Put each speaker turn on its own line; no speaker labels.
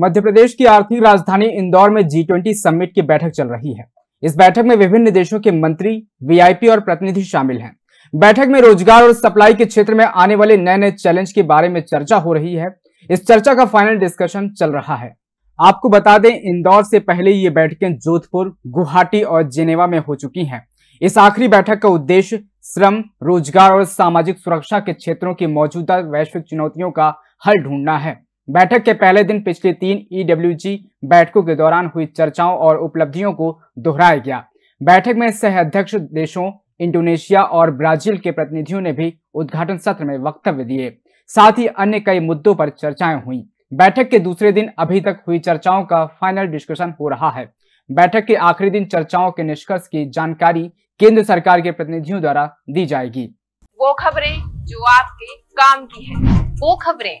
मध्य प्रदेश की आर्थिक राजधानी इंदौर में जी ट्वेंटी समिट की बैठक चल रही है इस बैठक में विभिन्न देशों के मंत्री वीआईपी और प्रतिनिधि शामिल हैं बैठक में रोजगार और सप्लाई के क्षेत्र में आने वाले नए नए चैलेंज के बारे में चर्चा हो रही है इस चर्चा का फाइनल डिस्कशन चल रहा है आपको बता दें इंदौर से पहले ये बैठकें जोधपुर गुवाहाटी और जेनेवा में हो चुकी हैं इस आखिरी बैठक का उद्देश्य श्रम रोजगार और सामाजिक सुरक्षा के क्षेत्रों की मौजूदा वैश्विक चुनौतियों का हल ढूंढना है बैठक के पहले दिन पिछले तीन ईडब्ल्यूजी e बैठकों के दौरान हुई चर्चाओं और उपलब्धियों को दोहराया गया बैठक में सह अध्यक्ष देशों इंडोनेशिया और ब्राजील के प्रतिनिधियों ने भी उद्घाटन सत्र में वक्तव्य दिए साथ ही अन्य कई मुद्दों पर चर्चाएं हुई बैठक के दूसरे दिन अभी तक हुई चर्चाओं का फाइनल डिस्कशन हो रहा है बैठक के आखिरी दिन चर्चाओं के निष्कर्ष की जानकारी केंद्र सरकार के प्रतिनिधियों द्वारा दी जाएगी
वो खबरें जो आपके काम की है वो खबरें